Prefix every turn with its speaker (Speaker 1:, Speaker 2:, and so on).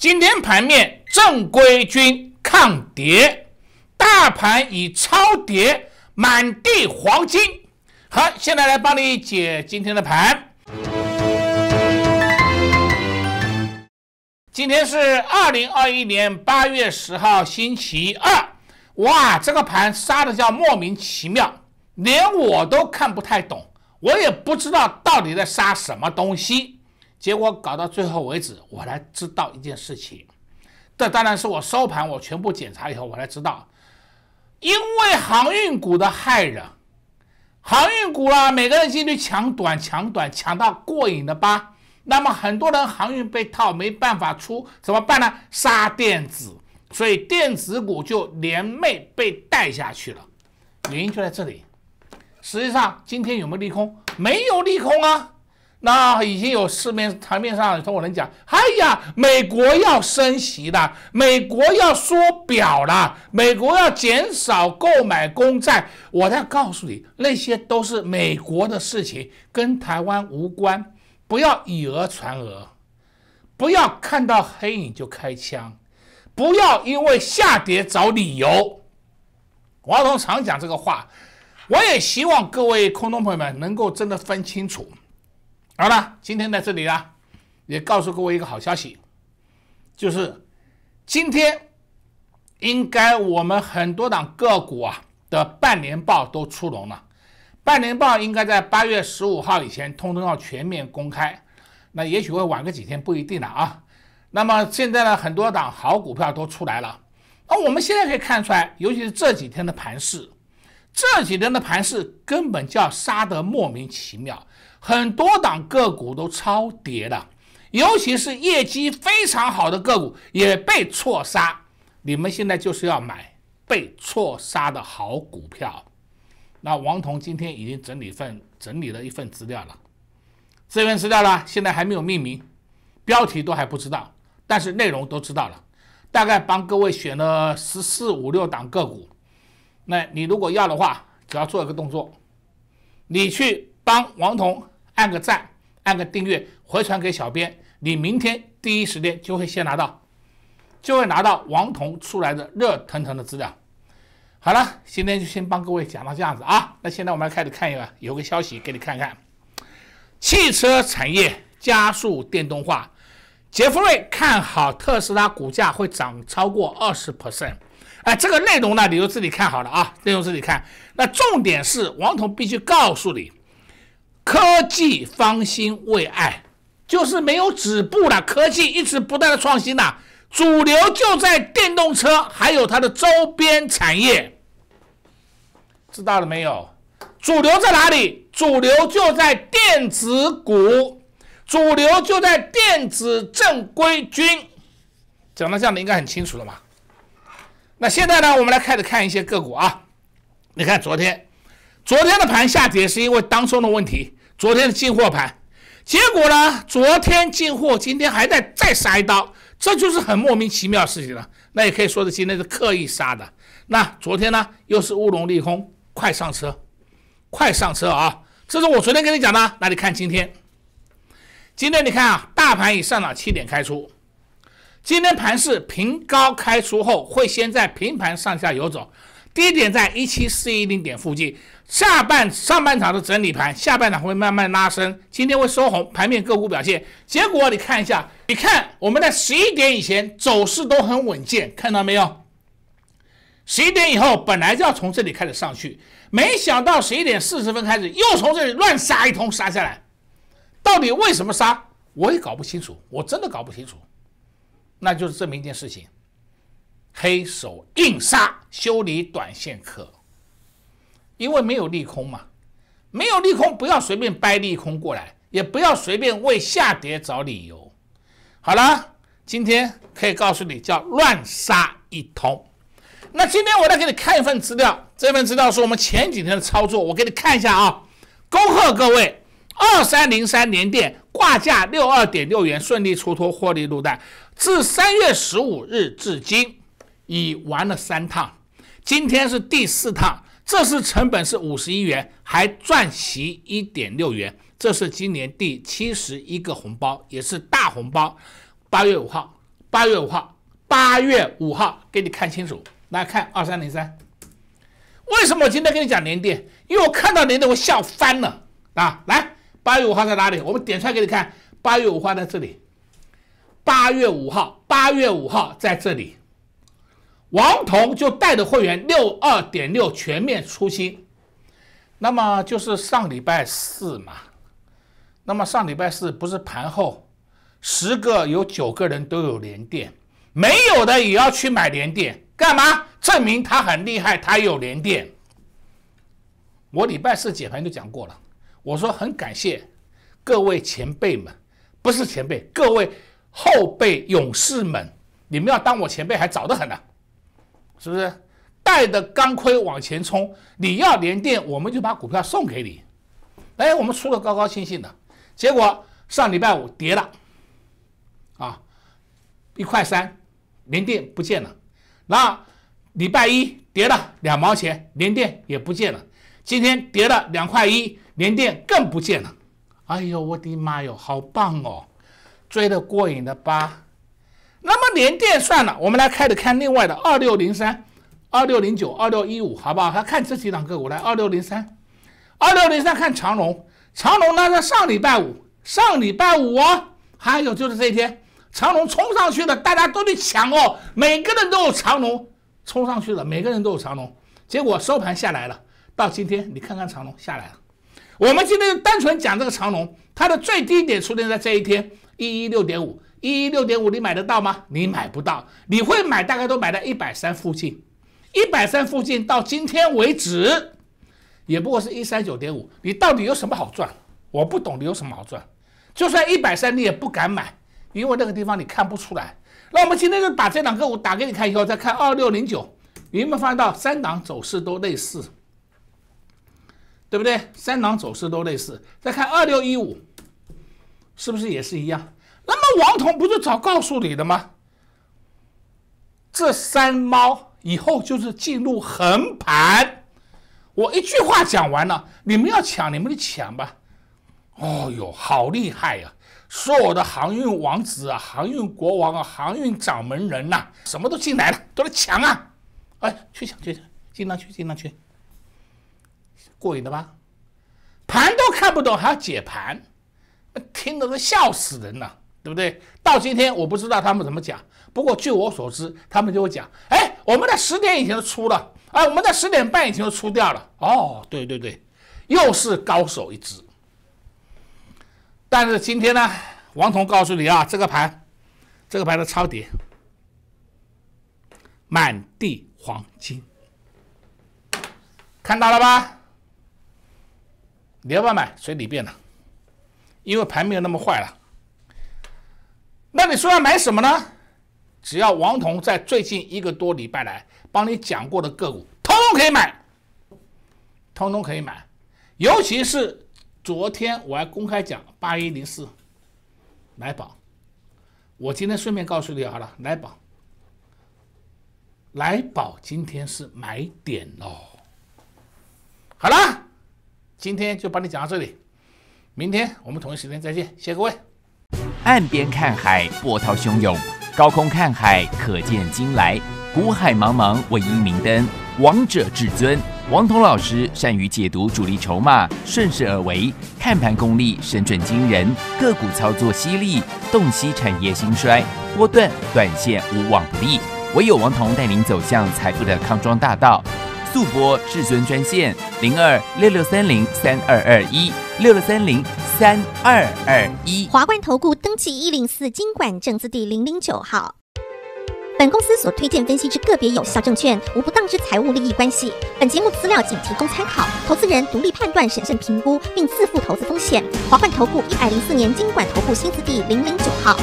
Speaker 1: 今天盘面正规军抗跌，大盘已超跌满地黄金。好，现在来帮你解今天的盘。今天是二零二一年八月十号，星期二。哇，这个盘杀的叫莫名其妙，连我都看不太懂，我也不知道到底在杀什么东西。结果搞到最后为止，我才知道一件事情。这当然是我收盘，我全部检查以后，我才知道，因为航运股的害人，航运股啊，每个人进去抢短、抢短、抢到过瘾的吧。那么很多人航运被套，没办法出，怎么办呢？杀电子，所以电子股就联袂被带下去了。原因就在这里。实际上今天有没有利空？没有利空啊。那已经有市面台面上有同伙人讲，哎呀，美国要升息了，美国要缩表了，美国要减少购买公债。我再告诉你，那些都是美国的事情，跟台湾无关。不要以讹传讹，不要看到黑影就开枪，不要因为下跌找理由。王彤常讲这个话，我也希望各位空中朋友们能够真的分清楚。好了，今天在这里啊，也告诉各位一个好消息，就是今天应该我们很多档个股啊的半年报都出笼了，半年报应该在八月十五号以前通通要全面公开，那也许会晚个几天，不一定了啊。那么现在呢，很多档好股票都出来了，那我们现在可以看出来，尤其是这几天的盘势，这几天的盘势根本叫杀得莫名其妙。很多档个股都超跌了，尤其是业绩非常好的个股也被错杀。你们现在就是要买被错杀的好股票。那王彤今天已经整理份整理了一份资料了，这份资料呢现在还没有命名，标题都还不知道，但是内容都知道了，大概帮各位选了十四五六档个股。那你如果要的话，只要做一个动作，你去。帮王彤按个赞，按个订阅，回传给小编，你明天第一时间就会先拿到，就会拿到王彤出来的热腾腾的资料。好了，今天就先帮各位讲到这样子啊。那现在我们开始看一个，有个消息给你看看。汽车产业加速电动化，杰弗瑞看好特斯拉股价会涨超过二十 percent。哎，这个内容呢，你就自己看好了啊，内容自己看。那重点是王彤必须告诉你。科技方兴未艾，就是没有止步了，科技一直不断的创新呐，主流就在电动车，还有它的周边产业。知道了没有？
Speaker 2: 主流在哪里？
Speaker 1: 主流就在电子股，主流就在电子正规军。讲到这样的应该很清楚了吧？那现在呢，我们来开始看一些个股啊。你看昨天。昨天的盘下跌是因为当中的问题，昨天的进货盘，结果呢，昨天进货，今天还在再杀一刀，这就是很莫名其妙的事情了。那也可以说是今天是刻意杀的。那昨天呢，又是乌龙利空，快上车，快上车啊！这是我昨天跟你讲的，那你看今天，今天你看啊，大盘已上涨七点开出，今天盘是平高开出后，会先在平盘上下游走。低点在一七四一零点附近，下半上半场的整理盘，下半场会慢慢拉升，今天会收红。盘面个股表现，结果你看一下，你看我们在十一点以前走势都很稳健，看到没有？十一点以后本来就要从这里开始上去，没想到十一点四十分开始又从这里乱杀一通杀下来，到底为什么杀？我也搞不清楚，我真的搞不清楚。那就是证明一件事情。黑手硬杀修理短线客，因为没有利空嘛，没有利空不要随便掰利空过来，也不要随便为下跌找理由。好了，今天可以告诉你叫乱杀一通。那今天我再给你看一份资料，这份资料是我们前几天的操作，我给你看一下啊。恭贺各位，二三零三年电挂价六二点六元顺利出脱获利入袋，自三月十五日至今。已玩了三趟，今天是第四趟，这次成本是五十一元，还赚其一点六元，这是今年第七十一个红包，也是大红包。八月五号，八月五号，八月五号，给你看清楚，来看二三零三。为什么我今天跟你讲年电？因为我看到年电，我笑翻了啊！来，八月五号在哪里？我们点出来给你看。八月五号在这里，八月五号，八月五号在这里。王彤就带着会员六二点六全面出击，那么就是上礼拜四嘛，那么上礼拜四不是盘后，十个有九个人都有连电，没有的也要去买连电，干嘛？证明他很厉害，他有连电。我礼拜四解盘就讲过了，我说很感谢各位前辈们，不是前辈，各位后辈勇士们，你们要当我前辈还早得很呢。是不是？带着钢盔往前冲，你要连电，我们就把股票送给你。哎，我们输的高高兴兴的，结果上礼拜五跌了，啊，一块三，连电不见了。那礼拜一跌了两毛钱，连电也不见了。今天跌了两块一，连电更不见了。哎呦，我的妈哟，好棒哦，追得过瘾的吧？那么连电算了，我们来开始看另外的二六零三、二六零九、二六一五，好不好？还看这几档个股。来，二六零三、二六零三看长龙，长龙呢在上礼拜五，上礼拜五哦，还有就是这一天，长龙冲上去了，大家都得抢哦，每个人都有长龙冲上去了，每个人都有长龙，结果收盘下来了。到今天你看看长龙下来了，我们今天单纯讲这个长龙，它的最低点出现在这一天一一六点五。一一六点五，你买得到吗？你买不到，你会买大概都买在一百三附近，一百三附近到今天为止，也不过是一三九点五。你到底有什么好赚？我不懂你有什么好赚。就算一百三你也不敢买，因为那个地方你看不出来。那我们今天就把这两个股打给你看以后，再看二六零九，有没有发现到三档走势都类似，对不对？三档走势都类似，再看二六一五，是不是也是一样？那么王彤不是早告诉你的吗？这三猫以后就是进入横盘。我一句话讲完了，你们要抢你们的抢吧。哦呦，好厉害呀！所有的航运王子啊，航运国王啊，航运掌门人呐，什么都进来了，都在抢啊！哎，去抢去抢，尽量去，尽量去。过瘾的吧？盘都看不懂还要解盘，听得都笑死人了。对不对？到今天我不知道他们怎么讲，不过据我所知，他们就会讲：哎，我们在十点以前就出了，哎，我们在十点半以前就出掉了。哦，对对对，又是高手一只。但是今天呢，王彤告诉你啊，这个盘，这个盘的超跌，满地黄金，看到了吧？你要不要买，随你便了，因为盘没有那么坏了。那你说要买什么呢？只要王彤在最近一个多礼拜来帮你讲过的个股，通通可以买，通通可以买。尤其是昨天我还公开讲八一零四，来宝。我今天顺便告诉你好了，来宝，来宝今天是买点哦。好了，今天就帮你讲到这里，明天我们同一时间再见，谢谢各位。岸边看海，波涛汹涌；高空看海，可见金来。古海茫茫，唯一明灯。王者至尊，王彤老师善于解读主力筹码，顺势而为，看盘功力神准惊人，个股操作犀利，洞悉产业兴衰，波段短线无往不利。唯有王彤带领走向财富的康庄大道。速播至尊专线零二六六三零三二二一六六三零三二二一。华冠投顾登记一零四经管证字第零零九号。本公司所推荐分析之个别有效证券，无不当之财务利益关系。本节目资料仅提供参考，投资人独立判断、审慎评估，并自负投资风险。华冠投顾一百零四年经管投顾新字第零零九号。